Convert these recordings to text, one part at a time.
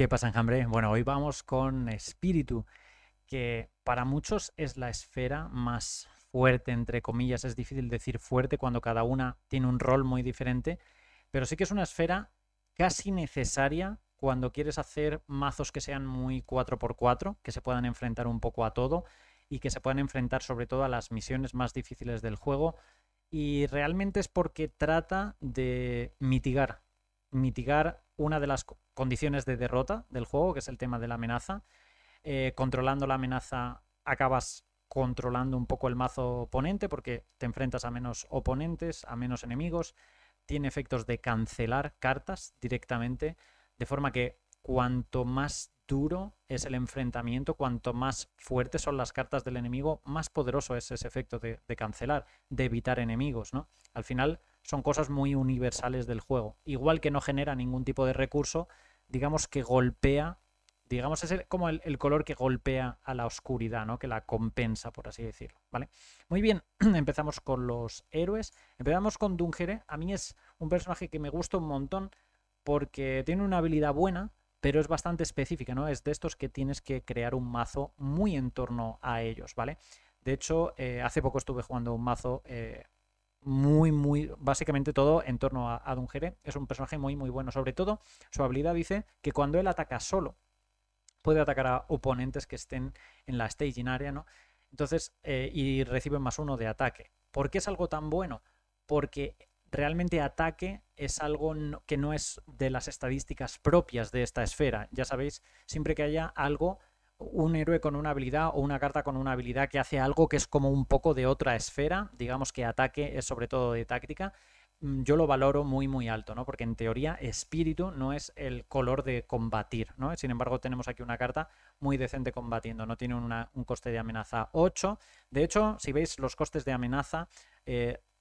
¿Qué pasa, enjambre? Bueno, hoy vamos con espíritu, que para muchos es la esfera más fuerte, entre comillas. Es difícil decir fuerte cuando cada una tiene un rol muy diferente, pero sí que es una esfera casi necesaria cuando quieres hacer mazos que sean muy 4x4, que se puedan enfrentar un poco a todo y que se puedan enfrentar sobre todo a las misiones más difíciles del juego. Y realmente es porque trata de mitigar, mitigar una de las condiciones de derrota del juego, que es el tema de la amenaza. Eh, controlando la amenaza acabas controlando un poco el mazo oponente porque te enfrentas a menos oponentes, a menos enemigos. Tiene efectos de cancelar cartas directamente, de forma que cuanto más duro es el enfrentamiento, cuanto más fuertes son las cartas del enemigo, más poderoso es ese efecto de, de, cancelar, de evitar enemigos, ¿no? Al final son cosas muy universales del juego. Igual que no genera ningún tipo de recurso, digamos que golpea, digamos es como el, color que golpea a la oscuridad, ¿no? que la compensa, por así decirlo. ¿vale? Muy bien, empezamos con los héroes. Empezamos con Dungere. A mí es un personaje que me gusta un montón porque tiene una habilidad buena, pero es bastante específica, ¿no? Es de estos que tienes que crear un mazo muy en torno a ellos, ¿vale? De hecho, eh, hace poco estuve jugando un mazo eh, muy, muy, básicamente todo en torno a, a Dungere. Es un personaje muy, muy bueno. Sobre todo, su habilidad dice que cuando él ataca solo, puede atacar a oponentes que estén en la staging área, ¿no? Entonces, eh, y recibe más uno de ataque. ¿Por qué es algo tan bueno? Porque realmente ataque es algo que no es de las estadísticas propias de esta esfera. Ya sabéis, siempre que haya algo un héroe con una habilidad o una carta con una habilidad que hace algo que es como un poco de otra esfera, digamos que ataque es sobre todo de táctica, mm, yo lo valoro muy muy alto, ¿no? Porque en teoría espíritu no es el color de combatir, ¿no? Sin embargo, tenemos aquí una carta muy decente combatiendo, no tiene un coste de amenaza 8. De hecho, si veis los costes de amenaza,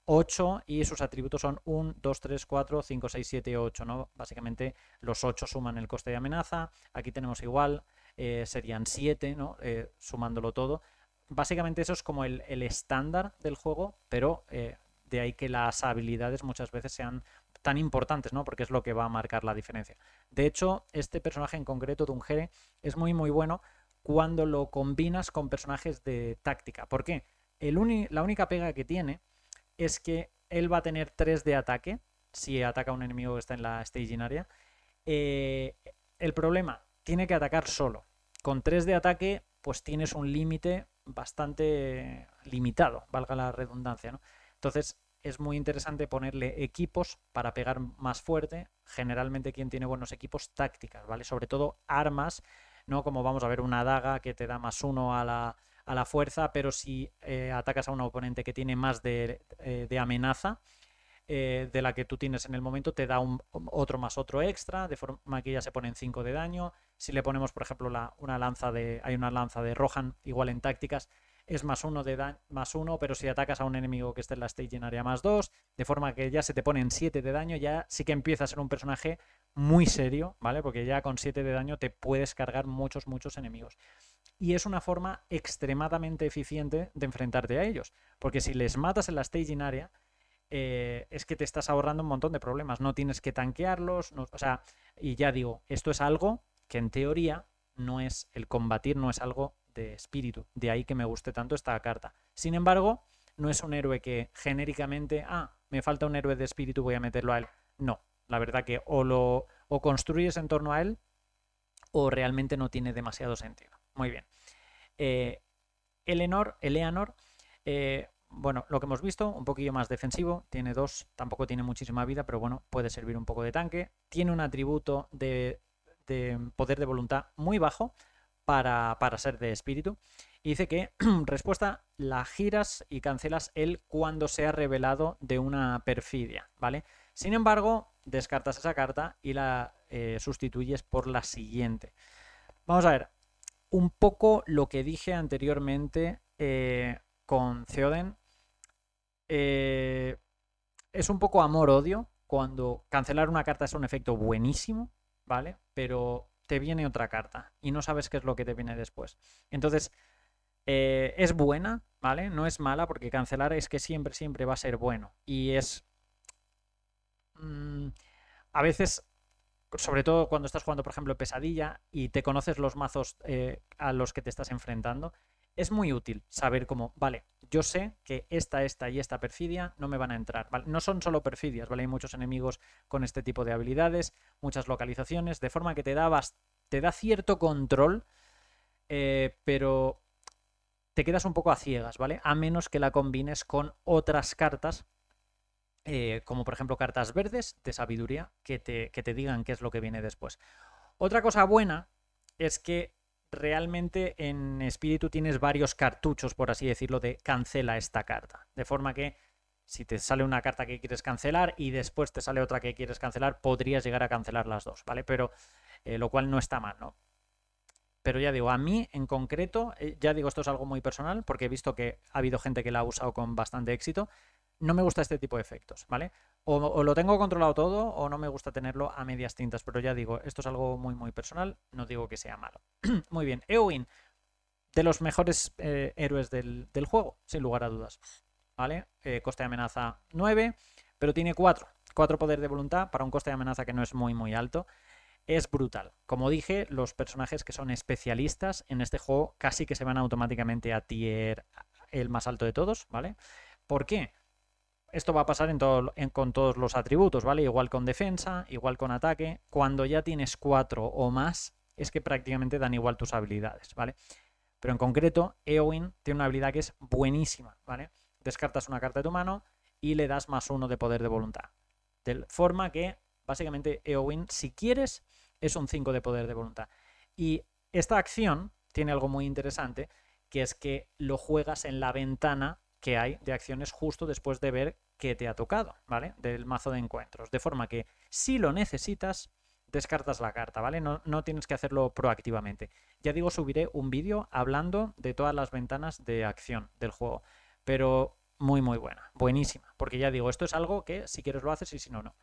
8 eh, y sus atributos son 1, 2, 3, 4, 5, 6, 7, 8, ¿no? Básicamente los 8 suman el coste de amenaza. Aquí tenemos igual eh, serían 7, ¿no? Eh, sumándolo todo. Básicamente eso es como el, estándar del juego, pero eh, de ahí que las habilidades muchas veces sean tan importantes, ¿no? Porque es lo que va a marcar la diferencia. De hecho, este personaje en concreto, Dungere, es muy muy bueno cuando lo combinas con personajes de táctica. ¿Por qué? El la única pega que tiene es que él va a tener 3 de ataque, si ataca a un enemigo que está en la staging area. el problema, tiene que atacar solo con 3 de ataque, pues tienes un límite bastante limitado, valga la redundancia. ¿no? Entonces es muy interesante ponerle equipos para pegar más fuerte. Generalmente quien tiene buenos equipos, tácticas, ¿vale? Sobre todo armas, ¿no? Como vamos a ver una daga que te da más uno a la, fuerza, pero si eh, atacas a un oponente que tiene más de, eh, de amenaza, eh, de la que tú tienes en el momento te da un, otro más otro extra, de forma que ya se ponen 5 de daño. Si le ponemos, por ejemplo, la, una lanza de. Hay una lanza de Rohan, igual en tácticas, es más uno de daño, más uno, pero si atacas a un enemigo que esté en la stage en área más 2, de forma que ya se te ponen 7 de daño, ya sí que empieza a ser un personaje muy serio, ¿vale? Porque ya con 7 de daño te puedes cargar muchos, muchos enemigos. Y es una forma extremadamente eficiente de enfrentarte a ellos, porque si les matas en la staging área, eh, es que te estás ahorrando un montón de problemas. No tienes que tanquearlos. o sea, y ya digo, esto es algo que en teoría no es el combatir, no es algo de espíritu. De ahí que me guste tanto esta carta. Sin embargo, no es un héroe que genéricamente, ah, me falta un héroe de espíritu, voy a meterlo a él. No, la verdad que o lo o construyes en torno a él o realmente no tiene demasiado sentido. Muy bien. Eh, Eleanor, Eleanor eh, bueno, lo que hemos visto, un poquillo más defensivo, tiene dos, tampoco tiene muchísima vida, pero bueno, puede servir un poco de tanque. Tiene un atributo de, poder de voluntad muy bajo para, ser de espíritu. Y dice que, respuesta, la giras y cancelas él cuando sea revelado de una perfidia, ¿vale? Sin embargo, descartas esa carta y la eh, sustituyes por la siguiente. Vamos a ver, un poco lo que dije anteriormente eh, con Theoden eh, es un poco amor-odio cuando cancelar una carta es un efecto buenísimo, ¿vale? Pero te viene otra carta y no sabes qué es lo que te viene después. Entonces, eh, es buena, ¿vale? No es mala porque cancelar es que siempre, siempre va a ser bueno. Y es... Mm, a veces sobre todo cuando estás jugando, por ejemplo, pesadilla y te conoces los mazos eh, a los que te estás enfrentando, es muy útil saber cómo, vale, yo sé que esta, esta y esta perfidia no me van a entrar. No son solo perfidias, ¿vale? Hay muchos enemigos con este tipo de habilidades, muchas localizaciones, de forma que te da, te da cierto control, eh, pero te quedas un poco a ciegas, ¿vale? A menos que la combines con otras cartas, eh, como por ejemplo cartas verdes de sabiduría, que te, que te digan qué es lo que viene después. Otra cosa buena es que realmente en espíritu tienes varios cartuchos, por así decirlo, de cancela esta carta. De forma que si te sale una carta que quieres cancelar y después te sale otra que quieres cancelar, podrías llegar a cancelar las dos, ¿vale? Pero eh, lo cual no está mal, ¿no? Pero ya digo, a mí en concreto, eh, ya digo, esto es algo muy personal porque he visto que ha habido gente que la ha usado con bastante éxito no me gusta este tipo de efectos, ¿vale? O, lo tengo controlado todo o no me gusta tenerlo a medias tintas, pero ya digo, esto es algo muy, muy personal, no digo que sea malo. muy bien, Eowyn, de los mejores eh, héroes del, juego, sin lugar a dudas, ¿vale? Eh, coste de amenaza 9, pero tiene 4, 4 poder de voluntad para un coste de amenaza que no es muy, muy alto. Es brutal. Como dije, los personajes que son especialistas en este juego casi que se van automáticamente a tier el más alto de todos, ¿vale? ¿Por qué? Esto va a pasar con todos los atributos, ¿vale? Igual con defensa, igual con ataque. Cuando ya tienes cuatro o más, es que prácticamente dan igual tus habilidades, ¿vale? Pero en concreto, Eowyn tiene una habilidad que es buenísima, ¿vale? Descartas una carta de tu mano y le das más uno de poder de voluntad. De forma que, básicamente, Eowyn, si quieres, es un 5 de poder de voluntad. Y esta acción tiene algo muy interesante, que es que lo juegas en la ventana que hay de acciones justo después de ver qué te ha tocado, ¿vale? Del mazo de encuentros. De forma que si lo necesitas, descartas la carta, ¿vale? No, no tienes que hacerlo proactivamente. Ya digo, subiré un vídeo hablando de todas las ventanas de acción del juego, pero muy, muy buena, buenísima, porque ya digo, esto es algo que si quieres lo haces y si no, no.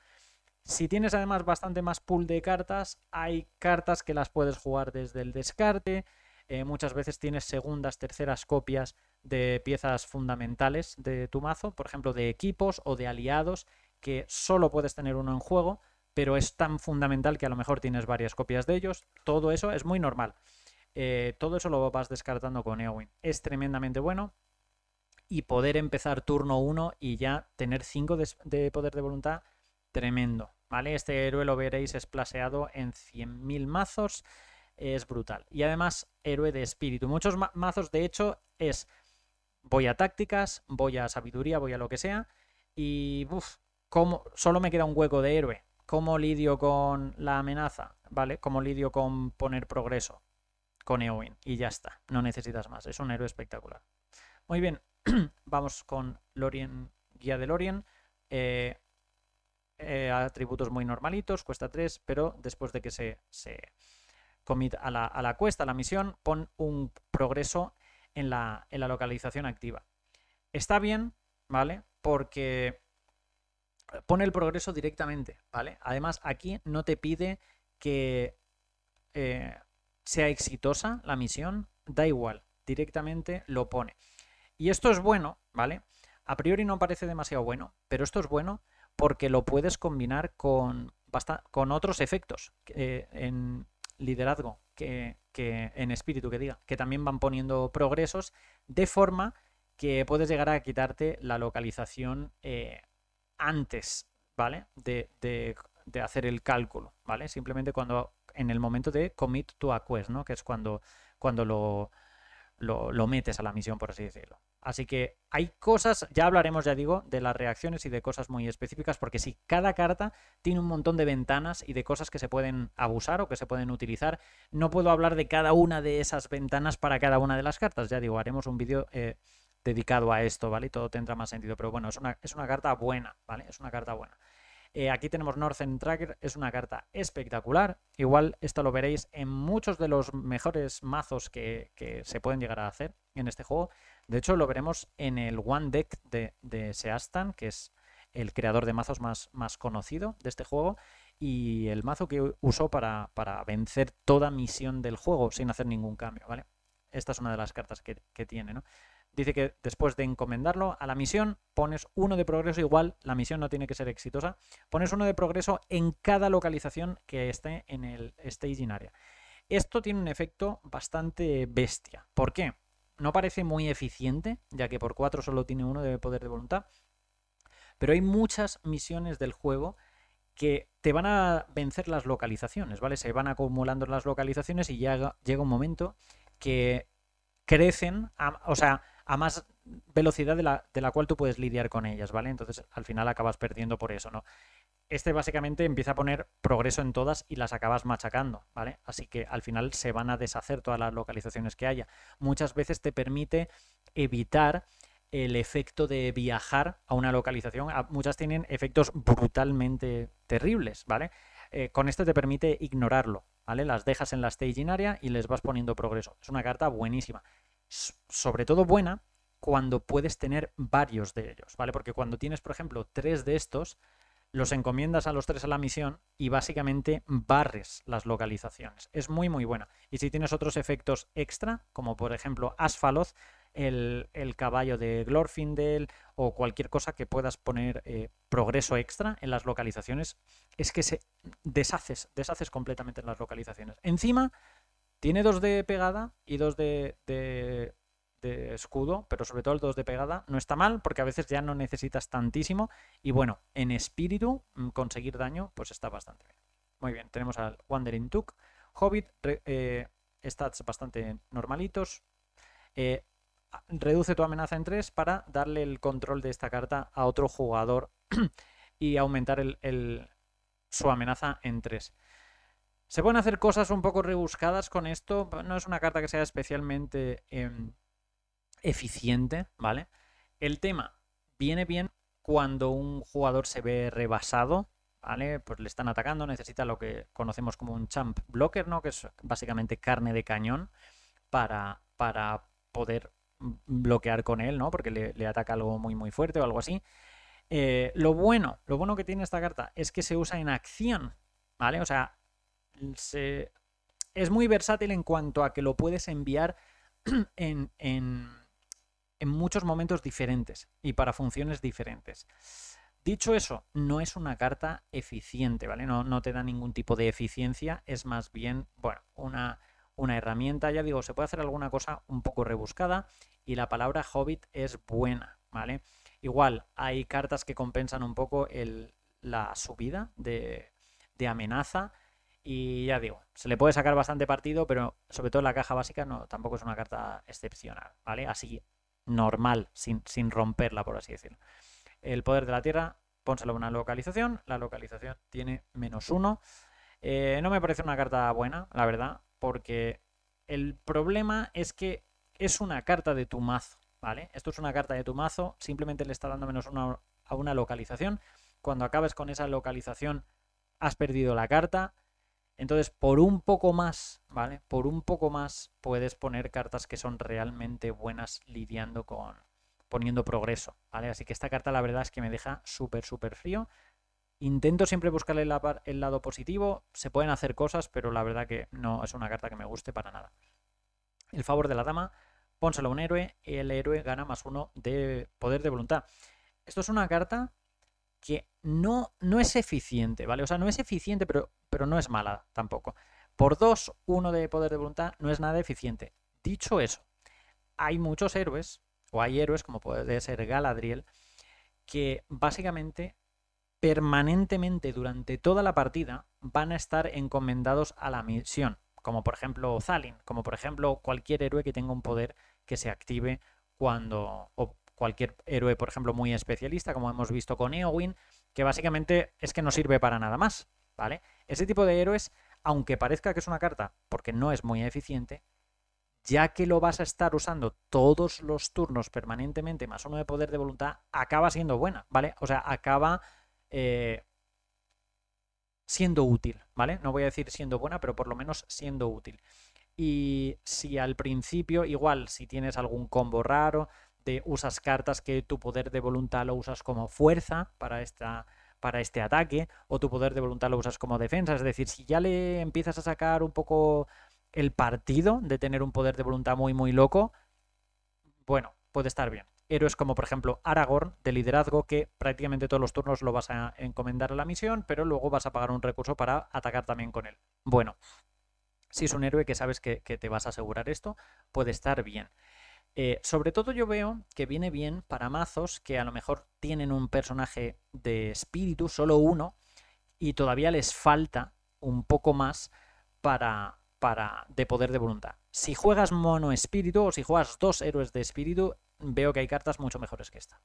Si tienes además bastante más pool de cartas, hay cartas que las puedes jugar desde el descarte, eh, muchas veces tienes segundas, terceras copias de piezas fundamentales de tu mazo, por ejemplo, de equipos o de aliados, que solo puedes tener uno en juego, pero es tan fundamental que a lo mejor tienes varias copias de ellos. Todo eso es muy normal. Eh, todo eso lo vas descartando con Eowyn. Es tremendamente bueno. Y poder empezar turno 1 y ya tener 5 de, poder de voluntad, tremendo. ¿Vale? Este héroe lo veréis esplaseado en 100.000 mazos es brutal. Y además, héroe de espíritu. Muchos mazos, de hecho, es voy a tácticas, voy a sabiduría, voy a lo que sea, y como solo me queda un hueco de héroe. ¿Cómo lidio con la amenaza? ¿Vale? ¿Cómo lidio con poner progreso? Con Eowyn. Y ya está. No necesitas más. Es un héroe espectacular. Muy bien. Vamos con Lorien, guía de Lorien. Eh, eh, atributos muy normalitos, cuesta 3, pero después de que se, se a la, cuesta, a la misión, pon un progreso en la, en la localización activa. Está bien, ¿vale? Porque pone el progreso directamente, ¿vale? Además, aquí no te pide que eh, sea exitosa la misión, da igual, directamente lo pone. Y esto es bueno, ¿vale? A priori no parece demasiado bueno, pero esto es bueno porque lo puedes combinar con, con otros efectos. Eh, en, liderazgo, que, que en espíritu, que diga, que también van poniendo progresos de forma que puedes llegar a quitarte la localización eh, antes, ¿vale? De, de, hacer el cálculo, ¿vale? Simplemente cuando en el momento de commit to a quest, ¿no? Que es cuando, cuando lo, lo metes a la misión, por así decirlo. Así que hay cosas, ya hablaremos, ya digo, de las reacciones y de cosas muy específicas, porque si cada carta tiene un montón de ventanas y de cosas que se pueden abusar o que se pueden utilizar. No puedo hablar de cada una de esas ventanas para cada una de las cartas, ya digo, haremos un vídeo eh, dedicado a esto, ¿vale? Y todo tendrá más sentido, pero bueno, es una, es una carta buena, ¿vale? Es una carta buena. Eh, aquí tenemos Northern Tracker, es una carta espectacular. Igual esto lo veréis en muchos de los mejores mazos que se pueden llegar a hacer en este juego. De hecho, lo veremos en el One Deck de, Seastan, que es el creador de mazos más, conocido de este juego, y el mazo que usó para, vencer toda misión del juego sin hacer ningún cambio, ¿vale? Esta es una de las cartas que, tiene, Dice que después de encomendarlo a la misión, pones uno de progreso igual, la misión no tiene que ser exitosa, pones uno de progreso en cada localización que esté en el staging area. Esto tiene un efecto bastante bestia. ¿Por qué? No parece muy eficiente, ya que por cuatro solo tiene uno de poder de voluntad. Pero hay muchas misiones del juego que te van a vencer las localizaciones, ¿vale? Se van acumulando las localizaciones y llega un momento que crecen, a, o sea, a más velocidad de la, de la, cual tú puedes lidiar con ellas, ¿vale? Entonces al final acabas perdiendo por eso, ¿no? este básicamente empieza a poner progreso en todas y las acabas machacando, ¿vale? Así que al final se van a deshacer todas las localizaciones que haya. Muchas veces te permite evitar el efecto de viajar a una localización. Ah, muchas tienen efectos brutalmente terribles, ¿vale? Eh, con este te permite ignorarlo, ¿vale? Las dejas en la staging area y les vas poniendo progreso. Es una carta buenísima. Sobre todo buena cuando puedes tener varios de ellos, ¿vale? Porque cuando tienes, por ejemplo, tres de estos, los encomiendas a los tres a la misión y básicamente barres las localizaciones. Es muy muy buena. Y si tienes otros efectos extra, como por ejemplo Asphaloth, el, caballo de Glorfindel o cualquier cosa que puedas poner eh, progreso extra en las localizaciones, es que se deshaces, deshaces completamente las localizaciones. Encima, tiene dos de pegada y dos de escudo, pero sobre todo el 2 de pegada, no está mal porque a veces ya no necesitas tantísimo. Y bueno, en espíritu, mm, conseguir daño, pues está bastante bien. Muy bien, tenemos al Wandering Took, Hobbit, eh, stats bastante normalitos. Eh, reduce tu amenaza en 3 para darle el control de esta carta a otro jugador y aumentar el, su amenaza en 3. Se pueden hacer cosas un poco rebuscadas con esto. No es una carta que sea especialmente em, eficiente, ¿vale? El tema viene bien cuando un jugador se ve rebasado, ¿vale? Pues le están atacando, necesita lo que conocemos como un champ blocker, ¿no? Que es básicamente carne de cañón para, para poder bloquear con él, ¿no? Porque le, ataca algo muy muy fuerte o algo así. Eh, lo bueno, lo bueno que tiene esta carta es que se usa en acción, ¿vale? O sea, es muy versátil en cuanto a que lo puedes enviar en muchos momentos diferentes y para funciones diferentes. Dicho eso, no es una carta eficiente, ¿vale? No, no te da ningún tipo de eficiencia, es más bien, bueno, una, una herramienta, ya digo, se puede hacer alguna cosa un poco rebuscada y la palabra hobbit es buena, ¿vale? Igual, hay cartas que compensan un poco el, la subida de, amenaza, y ya digo, se le puede sacar bastante partido, pero sobre todo la caja básica no, tampoco es una carta excepcional, ¿vale? Así normal, sin, romperla, por así decirlo. El poder de la Tierra, pónselo a una localización, la localización tiene menos uno. Eh, no me parece una carta buena, la verdad, porque el problema es que es una carta de tu mazo, ¿vale? Esto es una carta de tu mazo, simplemente le está dando menos uno a una localización. Cuando acabes con esa localización, has perdido la carta entonces, por un poco más, ¿vale? Por un poco más puedes poner cartas que son realmente buenas lidiando con, poniendo progreso, ¿vale? Así que esta carta la verdad es que me deja súper, súper frío. Intento siempre buscarle el, lado positivo, se pueden hacer cosas, pero la verdad que no es una carta que me guste para nada. El favor de la dama, pónselo a un héroe, el héroe gana más uno de poder de voluntad. Esto es una carta que no, no es eficiente, ¿vale? O sea, no es eficiente, pero, pero no es mala tampoco. Por dos uno de poder de voluntad no es nada eficiente. Dicho eso, hay muchos héroes, o hay héroes como puede ser Galadriel, que básicamente permanentemente durante toda la partida van a estar encomendados a la misión, como por ejemplo Zalin, como por ejemplo cualquier héroe que tenga un poder que se active cuando cualquier héroe, por ejemplo, muy especialista, como hemos visto con Eowyn, que básicamente es que no sirve para nada más, ¿vale? Ese tipo de héroes, aunque parezca que es una carta, porque no es muy eficiente, ya que lo vas a estar usando todos los turnos permanentemente, más uno de poder de voluntad, acaba siendo buena, ¿vale? O sea, acaba eh, siendo útil, ¿vale? No voy a decir siendo buena, pero por lo menos siendo útil. Y si al principio, igual, si tienes algún combo raro, usas cartas que tu poder de voluntad lo usas como fuerza para esta para este ataque o tu poder de voluntad lo usas como defensa, es decir, si ya le empiezas a sacar un poco el partido de tener un poder de voluntad muy muy loco, bueno, puede estar bien. Héroes como por ejemplo Aragorn de liderazgo que prácticamente todos los turnos lo vas a encomendar a la misión, pero luego vas a pagar un recurso para atacar también con él. Bueno, si es un héroe que sabes que, que te vas a asegurar esto, puede estar bien. Eh, sobre todo yo veo que viene bien para mazos que a lo mejor tienen un personaje de espíritu, solo uno, y todavía les falta un poco más para, para de poder de voluntad. Si juegas mono espíritu o si juegas dos héroes de espíritu, veo que hay cartas mucho mejores que esta.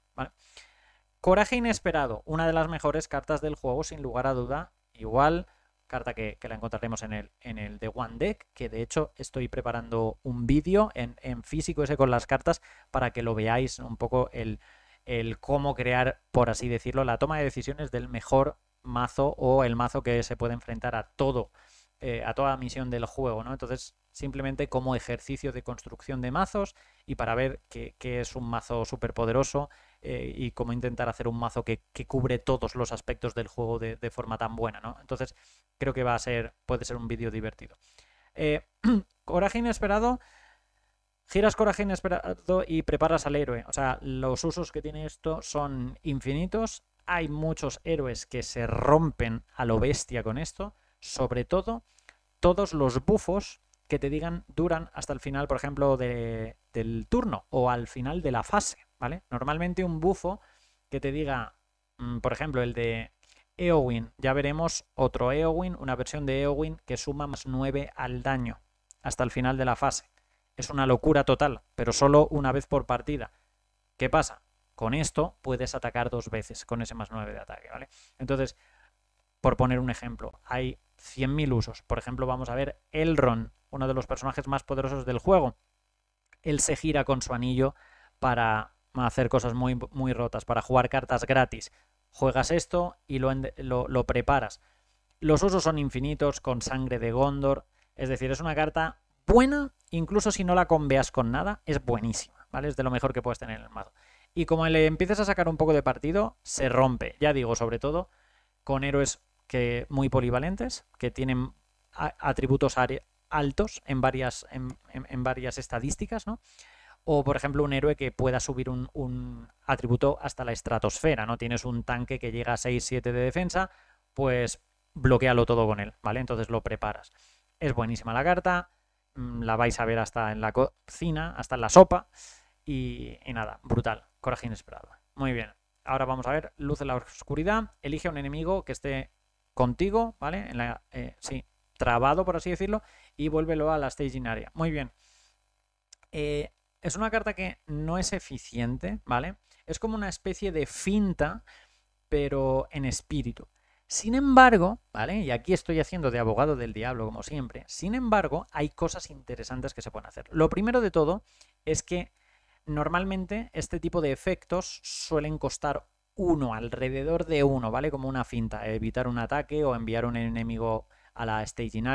Coraje inesperado, una de las mejores cartas del juego, sin lugar a duda. Igual carta que, la encontraremos en el, en el The One Deck, que de hecho estoy preparando un vídeo en, físico ese con las cartas para que lo veáis un poco el, cómo crear, por así decirlo, la toma de decisiones del mejor mazo o el mazo que se puede enfrentar a todo, eh, a toda misión del juego, ¿no? Entonces, simplemente como ejercicio de construcción de mazos y para ver qué, es un mazo súper poderoso eh, y cómo intentar hacer un mazo que, cubre todos los aspectos del juego de, forma tan buena, ¿no? Entonces creo que va a ser, puede ser un vídeo divertido. Eh, coraje inesperado. Giras coraje inesperado y preparas al héroe. O sea, los usos que tiene esto son infinitos. Hay muchos héroes que se rompen a lo bestia con esto. Sobre todo, todos los bufos que te digan duran hasta el final, por ejemplo, del turno o al final de la fase. ¿vale? Normalmente un bufo que te diga, mm, por ejemplo, el de Eowyn, ya veremos otro Eowyn, una versión de Eowyn que suma más 9 al daño hasta el final de la fase. Es una locura total, pero solo una vez por partida. ¿Qué pasa? Con esto puedes atacar dos veces con ese más 9 de ataque, ¿vale? Entonces, por poner un ejemplo, hay 100.000 usos. Por ejemplo, vamos a ver Elrond, uno de los personajes más poderosos del juego. Él se gira con su anillo para a hacer cosas muy, muy rotas, para jugar cartas gratis. Juegas esto y lo, lo, preparas. Los usos son infinitos, con sangre de Gondor. Es decir, es una carta buena, incluso si no la conveas con nada, es buenísima, ¿vale? Es de lo mejor que puedes tener en el mazo. Y como le empiezas a sacar un poco de partido, se rompe, ya digo, sobre todo con héroes que, muy polivalentes, que tienen atributos altos en varias, en varias estadísticas, ¿no? o por ejemplo un héroe que pueda subir un, atributo hasta la estratosfera, ¿no? Tienes un tanque que llega a 6-7 de defensa, pues bloquealo todo con él, ¿vale? Entonces lo preparas. Es buenísima la carta, mm, la vais a ver hasta en la cocina, hasta en la sopa, y, nada, brutal, coraje inesperado. Muy bien, ahora vamos a ver luz en la oscuridad, elige un enemigo que esté contigo, ¿vale? En eh, sí, trabado, por así decirlo, y vuélvelo a la staging area. Muy bien. Eh, es una carta que no es eficiente, ¿vale? Es como una especie de finta, pero en espíritu. Sin embargo, ¿vale? Y aquí estoy haciendo de abogado del diablo, como siempre. Sin embargo, hay cosas interesantes que se pueden hacer. Lo primero de todo es que normalmente este tipo de efectos suelen costar uno, alrededor de uno, ¿vale? Como una finta, evitar un ataque o enviar un enemigo a la staging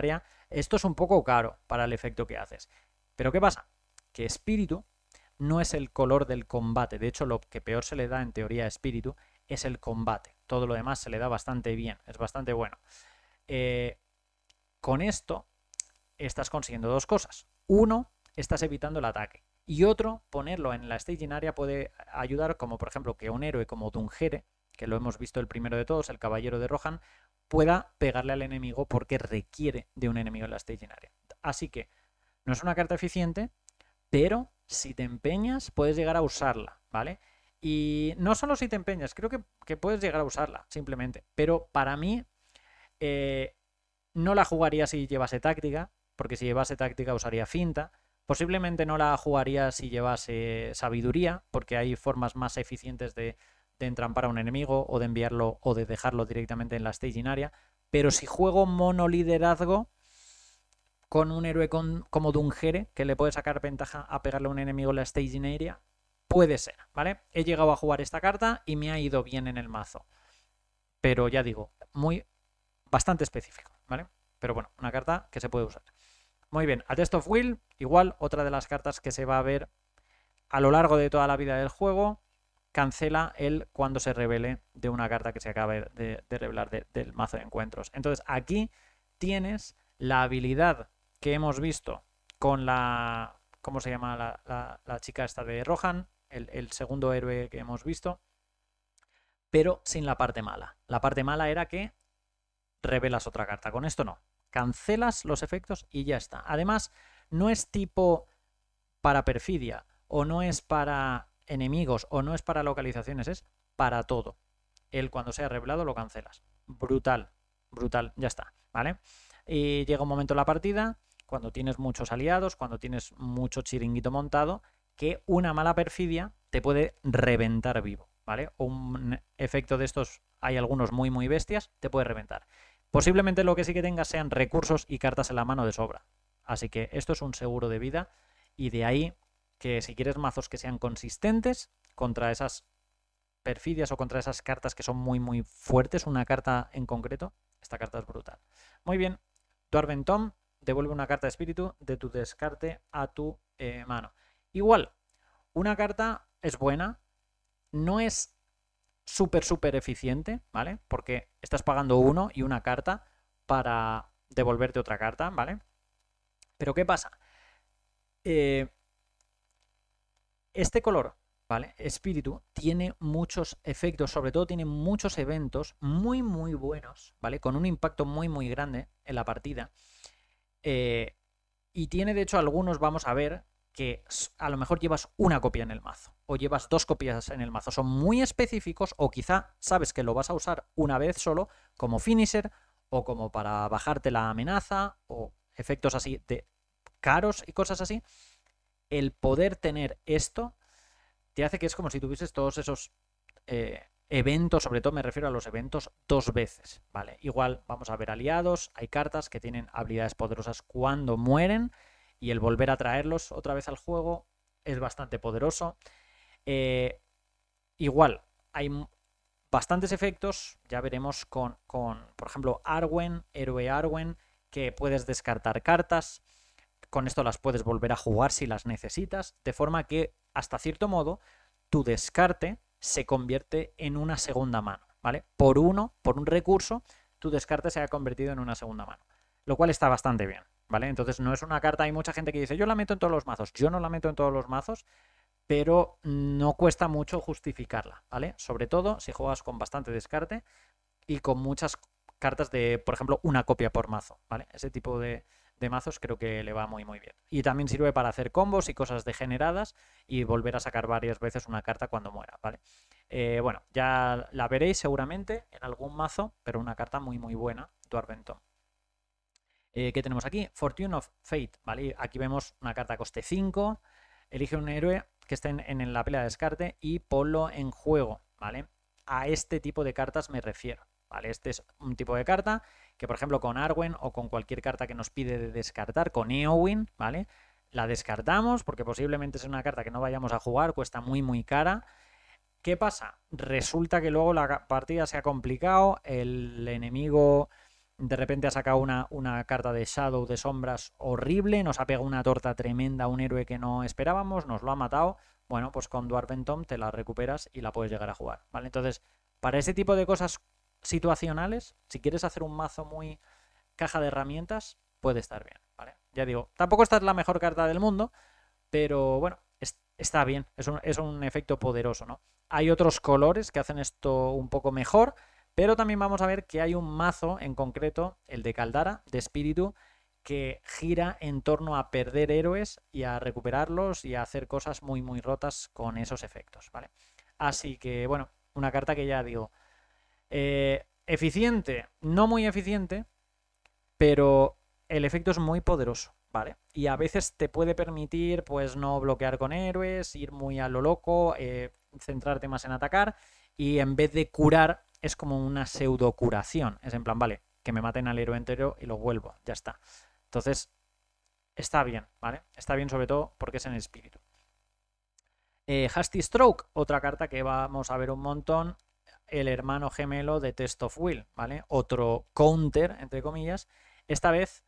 Esto es un poco caro para el efecto que haces. Pero ¿qué pasa? que espíritu no es el color del combate. De hecho, lo que peor se le da en teoría a espíritu es el combate. Todo lo demás se le da bastante bien, es bastante bueno. Eh, con esto estás consiguiendo dos cosas. Uno, estás evitando el ataque. Y otro, ponerlo en la staging area puede ayudar, como por ejemplo que un héroe como Dungere, que lo hemos visto el primero de todos, el caballero de Rohan, pueda pegarle al enemigo porque requiere de un enemigo en la staging area. Así que no es una carta eficiente, pero si te empeñas puedes llegar a usarla, ¿vale? Y no solo si te empeñas, creo que, puedes llegar a usarla, simplemente. Pero para mí, eh, no la jugaría si llevase táctica, porque si llevase táctica usaría finta. Posiblemente no la jugaría si llevase sabiduría, porque hay formas más eficientes de, de entrampar a un enemigo o de enviarlo o de dejarlo directamente en la staging area. Pero si juego monoliderazgo, con un héroe con, como Dungere, que le puede sacar ventaja a pegarle a un enemigo en la staging area, puede ser, ¿vale? He llegado a jugar esta carta y me ha ido bien en el mazo. Pero ya digo, muy bastante específico, ¿vale? Pero bueno, una carta que se puede usar. Muy bien, a Test of Will, igual otra de las cartas que se va a ver a lo largo de toda la vida del juego, cancela el cuando se revele de una carta que se acaba de, revelar del mazo de encuentros. Entonces aquí tienes la habilidad que hemos visto con la... ¿Cómo se llama la, chica esta de Rohan? El, segundo héroe que hemos visto. Pero sin la parte mala. La parte mala era que revelas otra carta. Con esto no. Cancelas los efectos y ya está. Además, no es tipo para perfidia o no es para enemigos o no es para localizaciones, es para todo. El cuando sea revelado lo cancelas. Brutal, brutal, ya está, ¿vale? Y llega un momento la partida cuando tienes muchos aliados, cuando tienes mucho chiringuito montado, que una mala perfidia te puede reventar vivo, ¿vale? Un efecto de estos, hay algunos muy, muy bestias, te puede reventar. Posiblemente lo que sí que tengas sean recursos y cartas en la mano de sobra. Así que esto es un seguro de vida y de ahí que si quieres mazos que sean consistentes contra esas perfidias o contra esas cartas que son muy, muy fuertes, una carta en concreto, esta carta es brutal. Muy bien, Dwarven devuelve una carta de espíritu de tu descarte a tu eh, mano. Igual, una carta es buena, no es súper, súper eficiente, ¿vale? Porque estás pagando uno y una carta para devolverte otra carta, ¿vale? Pero ¿qué pasa? Eh, este color, ¿vale? Espíritu tiene muchos efectos, sobre todo tiene muchos eventos muy, muy buenos, ¿vale? Con un impacto muy, muy grande en la partida. Eh, y tiene, de hecho, algunos, vamos a ver, que a lo mejor llevas una copia en el mazo o llevas dos copias en el mazo. Son muy específicos o quizá sabes que lo vas a usar una vez solo como finisher o como para bajarte la amenaza o efectos así de caros y cosas así. El poder tener esto te hace que es como si tuvieses todos esos eh, eventos, sobre todo me refiero a los eventos dos veces, ¿vale? Igual vamos a ver aliados, hay cartas que tienen habilidades poderosas cuando mueren y el volver a traerlos otra vez al juego es bastante poderoso. Eh, igual, hay bastantes efectos, ya veremos con, con, por ejemplo, Arwen, héroe Arwen, que puedes descartar cartas, con esto las puedes volver a jugar si las necesitas, de forma que, hasta cierto modo, tu descarte se convierte en una segunda mano, ¿vale? Por uno, por un recurso, tu descarte se ha convertido en una segunda mano, lo cual está bastante bien, ¿vale? Entonces no es una carta, hay mucha gente que dice, yo la meto en todos los mazos, yo no la meto en todos los mazos, pero no cuesta mucho justificarla, ¿vale? Sobre todo si juegas con bastante descarte y con muchas cartas de, por ejemplo, una copia por mazo, ¿vale? Ese tipo de, de mazos creo que le va muy muy bien. Y también sirve para hacer combos y cosas degeneradas y volver a sacar varias veces una carta cuando muera, ¿vale? Eh, bueno, ya la veréis seguramente en algún mazo, pero una carta muy muy buena, tu Eh, ¿Qué tenemos aquí? Fortune of Fate, ¿vale? Aquí vemos una carta coste 5, elige un héroe que esté en, en la pelea de descarte y ponlo en juego, ¿vale? A este tipo de cartas me refiero. ¿vale? Este es un tipo de carta que, por ejemplo, con Arwen o con cualquier carta que nos pide de descartar, con Eowyn, ¿vale? La descartamos porque posiblemente es una carta que no vayamos a jugar, cuesta muy, muy cara. ¿Qué pasa? Resulta que luego la partida se ha complicado, el enemigo de repente ha sacado una, una, carta de Shadow de sombras horrible, nos ha pegado una torta tremenda a un héroe que no esperábamos, nos lo ha matado. Bueno, pues con Dwarven Tom te la recuperas y la puedes llegar a jugar. ¿vale? Entonces, para ese tipo de cosas situacionales, si quieres hacer un mazo muy caja de herramientas, puede estar bien, ¿vale? Ya digo, tampoco esta es la mejor carta del mundo, pero bueno, está bien, es un, es un efecto poderoso, ¿no? Hay otros colores que hacen esto un poco mejor, pero también vamos a ver que hay un mazo en concreto, el de Caldara, de espíritu, que gira en torno a perder héroes y a recuperarlos y a hacer cosas muy muy rotas con esos efectos, ¿vale? Así que bueno, una carta que ya digo, eh, eficiente, no muy eficiente, pero el efecto es muy poderoso, ¿vale? Y a veces te puede permitir, pues, no bloquear con héroes, ir muy a lo loco, eh, centrarte más en atacar, y en vez de curar, es como una pseudo curación. Es en plan, vale, que me maten al héroe entero y lo vuelvo, ya está. Entonces, está bien, ¿vale? Está bien sobre todo porque es en el espíritu. Eh, Hasty Stroke, otra carta que vamos a ver un montón el hermano gemelo de Test of Will, ¿vale? Otro counter, entre comillas, esta vez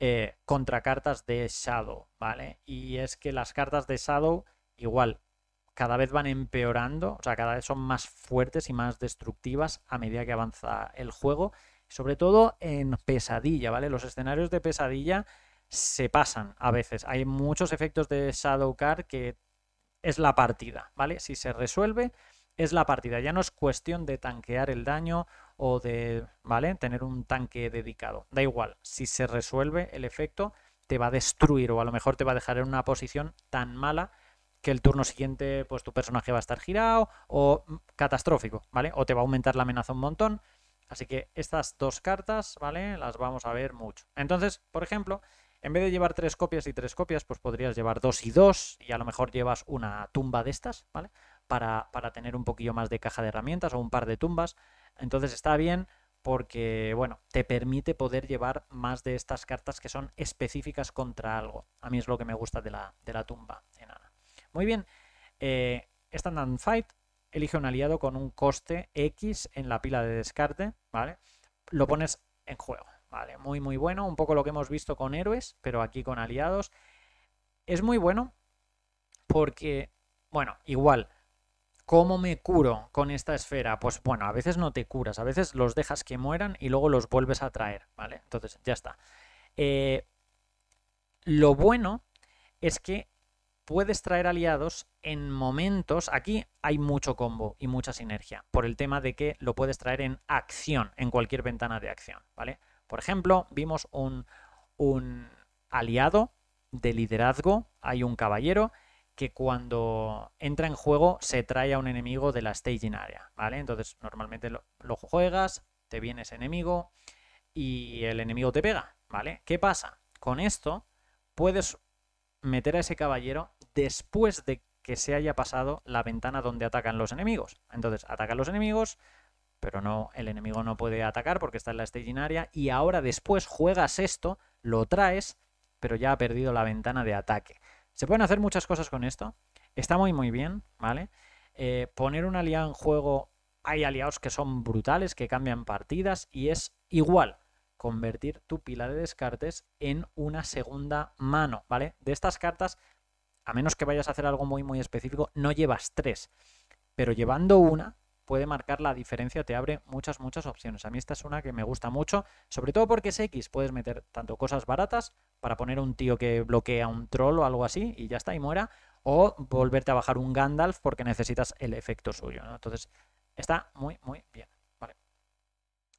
eh, contra cartas de Shadow, ¿vale? Y es que las cartas de Shadow, igual, cada vez van empeorando, o sea, cada vez son más fuertes y más destructivas a medida que avanza el juego, sobre todo en pesadilla, ¿vale? Los escenarios de pesadilla se pasan a veces. Hay muchos efectos de Shadow Card que es la partida, ¿vale? Si se resuelve, es la partida. Ya no es cuestión de tanquear el daño o de, ¿vale? Tener un tanque dedicado. Da igual, si se resuelve el efecto, te va a destruir o a lo mejor te va a dejar en una posición tan mala que el turno siguiente pues tu personaje va a estar girado o mm, catastrófico, ¿vale? O te va a aumentar la amenaza un montón. Así que estas dos cartas, ¿vale? Las vamos a ver mucho. Entonces, por ejemplo, en vez de llevar tres copias y tres copias, pues podrías llevar dos y dos y a lo mejor llevas una tumba de estas, ¿vale? para, tener un poquillo más de caja de herramientas o un par de tumbas. Entonces está bien porque, bueno, te permite poder llevar más de estas cartas que son específicas contra algo. A mí es lo que me gusta de la, tumba Muy bien, eh, Standard Fight elige un aliado con un coste X en la pila de descarte, ¿vale? Lo pones en juego, ¿vale? Muy, muy bueno, un poco lo que hemos visto con héroes, pero aquí con aliados. Es muy bueno porque, bueno, igual, ¿Cómo me curo con esta esfera? Pues bueno, a veces no te curas, a veces los dejas que mueran y luego los vuelves a traer, ¿vale? Entonces, ya está. Eh, lo bueno es que puedes traer aliados en momentos, aquí hay mucho combo y mucha sinergia, por el tema de que lo puedes traer en acción, en cualquier ventana de acción, ¿vale? Por ejemplo, vimos un, un aliado de liderazgo, hay un caballero que cuando entra en juego se trae a un enemigo de la staging area, ¿vale? Entonces normalmente lo, juegas, te viene ese enemigo y el enemigo te pega, ¿vale? ¿Qué pasa? Con esto puedes meter a ese caballero después de que se haya pasado la ventana donde atacan los enemigos. Entonces atacan los enemigos, pero no el enemigo no puede atacar porque está en la staging area y ahora después juegas esto, lo traes, pero ya ha perdido la ventana de ataque. Se pueden hacer muchas cosas con esto. Está muy, muy bien, ¿vale? Eh, poner un aliado en juego, hay aliados que son brutales, que cambian partidas y es igual convertir tu pila de descartes en una segunda mano, ¿vale? De estas cartas, a menos que vayas a hacer algo muy, muy específico, no llevas tres, pero llevando una puede marcar la diferencia, te abre muchas, muchas opciones. A mí esta es una que me gusta mucho, sobre todo porque es X, puedes meter tanto cosas baratas para poner un tío que bloquea un troll o algo así y ya está y muera, o volverte a bajar un Gandalf porque necesitas el efecto suyo. Entonces, está muy, muy bien.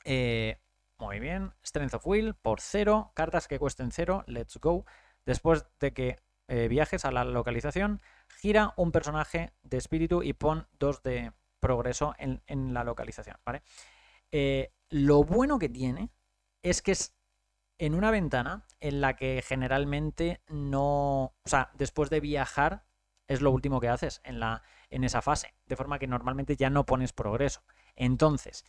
Eh, muy bien, Strength of Will por cero cartas que cuesten cero let's go. Después de que eh, viajes a la localización, gira un personaje de espíritu y pon dos de progreso en, la localización. Eh, lo bueno que tiene es que es en una ventana en la que generalmente no, o sea, después de viajar es lo último que haces en, la, en esa fase, de forma que normalmente ya no pones progreso. Entonces,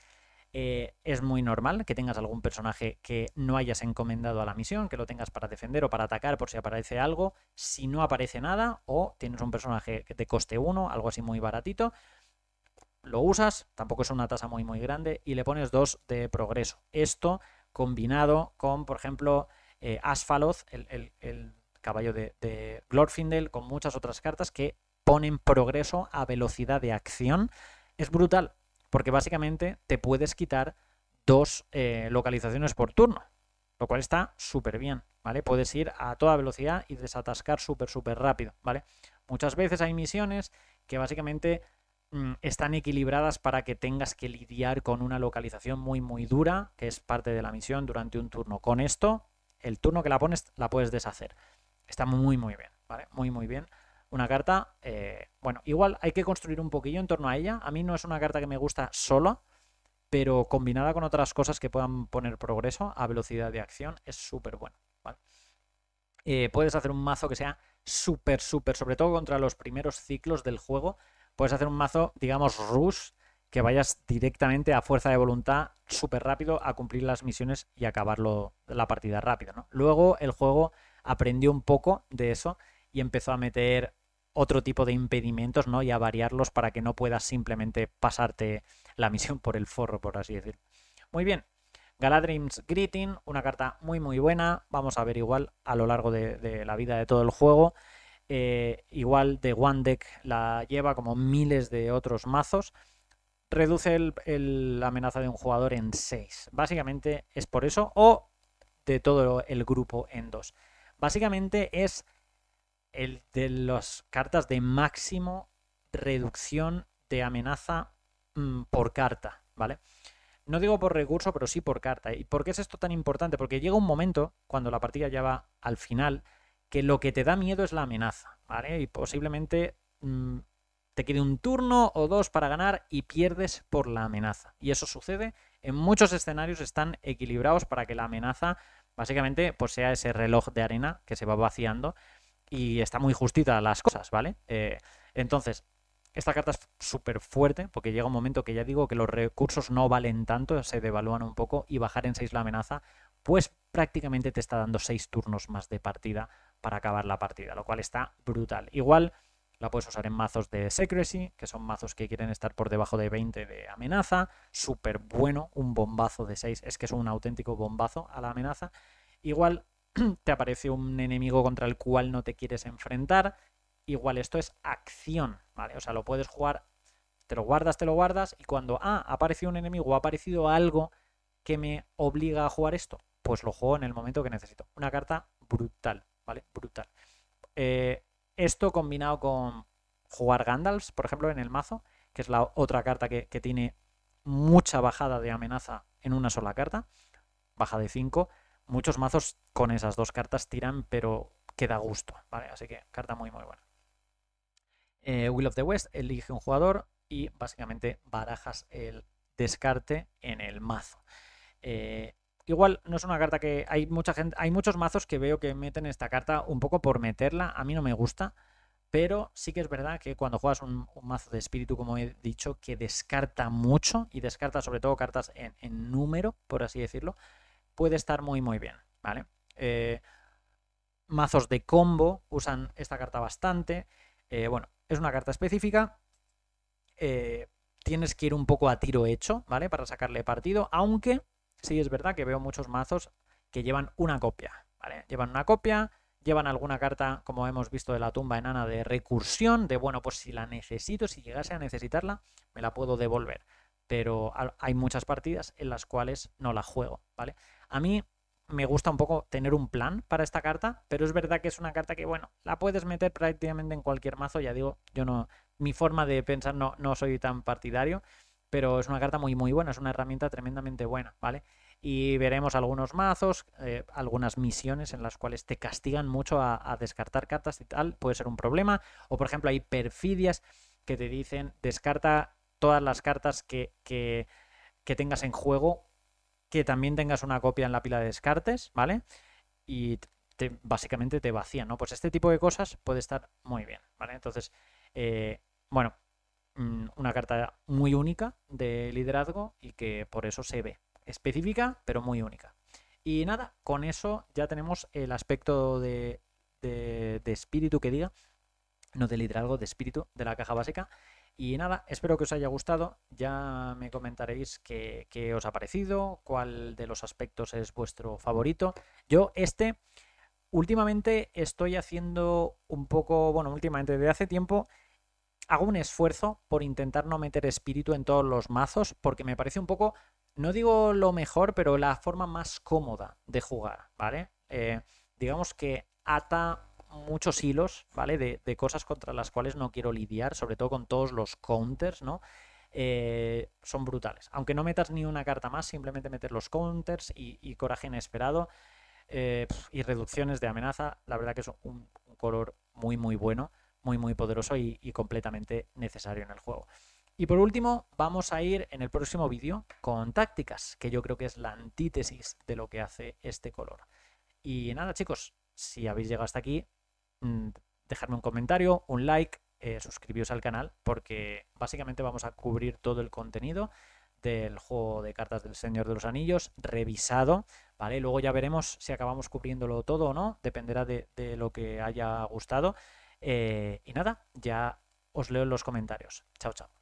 eh, es muy normal que tengas algún personaje que no hayas encomendado a la misión, que lo tengas para defender o para atacar por si aparece algo, si no aparece nada, o tienes un personaje que te coste uno, algo así muy baratito, lo usas, tampoco es una tasa muy muy grande, y le pones dos de progreso. Esto combinado con, por ejemplo, eh, Asphaloth, el, caballo de, Glorfindel, con muchas otras cartas que ponen progreso a velocidad de acción. Es brutal, porque básicamente te puedes quitar dos eh, localizaciones por turno, lo cual está súper bien, ¿vale? Puedes ir a toda velocidad y desatascar súper, súper rápido, ¿vale? Muchas veces hay misiones que básicamente Mm, están equilibradas para que tengas que lidiar con una localización muy muy dura, que es parte de la misión durante un turno. Con esto, el turno que la pones la puedes deshacer. Está muy muy bien, ¿vale? Muy muy bien. Una carta, eh, bueno, igual hay que construir un poquillo en torno a ella. A mí no es una carta que me gusta sola, pero combinada con otras cosas que puedan poner progreso a velocidad de acción es súper bueno, eh, puedes hacer un mazo que sea súper, súper, sobre todo contra los primeros ciclos del juego, puedes hacer un mazo, digamos, rush, que vayas directamente a fuerza de voluntad, súper rápido, a cumplir las misiones y acabarlo la partida rápido. ¿no? Luego el juego aprendió un poco de eso y empezó a meter otro tipo de impedimentos ¿no? y a variarlos para que no puedas simplemente pasarte la misión por el forro, por así decir. Muy bien, Galadrim's Greeting, una carta muy muy buena, vamos a ver igual a lo largo de la vida de todo el juego. Eh, igual de One Deck la lleva como miles de otros mazos, reduce la amenaza de un jugador en 6. Básicamente es por eso, o de todo el grupo en 2. Básicamente es el de las cartas de máximo reducción de amenaza mm, por carta, ¿vale? No digo por recurso, pero sí por carta. ¿Y por qué es esto tan importante? Porque llega un momento, cuando la partida ya va al final, que lo que te da miedo es la amenaza, ¿vale? Y posiblemente mm, te quede un turno o dos para ganar y pierdes por la amenaza. Y eso sucede en muchos escenarios, están equilibrados para que la amenaza básicamente pues sea ese reloj de arena que se va vaciando y está muy justita las cosas, ¿vale? Eh, entonces, esta carta es súper fuerte porque llega un momento que ya digo que los recursos no valen tanto, se devalúan un poco y bajar en seis la amenaza, pues prácticamente te está dando seis turnos más de partida para acabar la partida, lo cual está brutal. Igual la puedes usar en mazos de Secrecy, que son mazos que quieren estar por debajo de 20 de amenaza. Súper bueno, un bombazo de 6. Es que es un auténtico bombazo a la amenaza. Igual te aparece un enemigo contra el cual no te quieres enfrentar. Igual esto es acción, ¿vale? O sea, lo puedes jugar, te lo guardas, te lo guardas, y cuando, ha ah, aparecido un enemigo, o ha aparecido algo que me obliga a jugar esto, pues lo juego en el momento que necesito. Una carta brutal. ¿vale? Brutal. Eh, esto combinado con jugar Gandals, por ejemplo, en el mazo, que es la otra carta que, tiene mucha bajada de amenaza en una sola carta, baja de 5. Muchos mazos con esas dos cartas tiran, pero queda gusto, ¿vale? Así que carta muy, muy buena. Eh, Will of the West elige un jugador y básicamente barajas el descarte en el mazo. Eh, igual no es una carta que hay mucha gente, hay muchos mazos que veo que meten esta carta un poco por meterla, a mí no me gusta, pero sí que es verdad que cuando juegas un, mazo de espíritu, como he dicho, que descarta mucho y descarta sobre todo cartas en, número, por así decirlo, puede estar muy muy bien, ¿vale? Eh, mazos de combo usan esta carta bastante, eh, bueno, es una carta específica. Eh, tienes que ir un poco a tiro hecho, ¿vale? Para sacarle partido, aunque sí es verdad que veo muchos mazos que llevan una copia, ¿vale? Llevan una copia, llevan alguna carta, como hemos visto de la tumba enana, de recursión, de bueno, pues si la necesito, si llegase a necesitarla, me la puedo devolver. Pero hay muchas partidas en las cuales no la juego, ¿vale? A mí me gusta un poco tener un plan para esta carta, pero es verdad que es una carta que, bueno, la puedes meter prácticamente en cualquier mazo, ya digo, yo no, mi forma de pensar no, no soy tan partidario, pero es una carta muy muy buena, es una herramienta tremendamente buena, ¿vale? Y veremos algunos mazos, eh, algunas misiones en las cuales te castigan mucho a, descartar cartas y tal, puede ser un problema, o por ejemplo hay perfidias que te dicen descarta todas las cartas que, tengas en juego, que también tengas una copia en la pila de descartes, ¿vale? Y básicamente te vacían, ¿no? Pues este tipo de cosas puede estar muy bien, ¿vale? Entonces, eh, bueno, Mm, una carta muy única de liderazgo y que por eso se ve. Específica, pero muy única. Y nada, con eso ya tenemos el aspecto de, de, espíritu que diga, no de liderazgo, de espíritu de la caja básica. Y nada, espero que os haya gustado. Ya me comentaréis qué, qué, os ha parecido, cuál de los aspectos es vuestro favorito. Yo, este, últimamente estoy haciendo un poco, bueno, últimamente desde hace tiempo hago un esfuerzo por intentar no meter espíritu en todos los mazos porque me parece un poco, no digo lo mejor, pero la forma más cómoda de jugar, ¿vale? Eh, digamos que ata muchos hilos, ¿vale? De, cosas contra las cuales no quiero lidiar, sobre todo con todos los counters, ¿no? Eh, son brutales. Aunque no metas ni una carta más, simplemente meter los counters y, coraje inesperado eh, y reducciones de amenaza, la verdad que es un color muy, muy bueno muy, muy poderoso y, completamente necesario en el juego. Y por último, vamos a ir en el próximo vídeo con tácticas, que yo creo que es la antítesis de lo que hace este color. Y nada, chicos, si habéis llegado hasta aquí, mm, dejadme un comentario, un like, eh, suscribiros al canal, porque básicamente vamos a cubrir todo el contenido del juego de cartas del Señor de los Anillos, revisado, ¿vale? Luego ya veremos si acabamos cubriéndolo todo o no, dependerá de lo que haya gustado. Eh, y nada, ya os leo los comentarios. Chao, chao.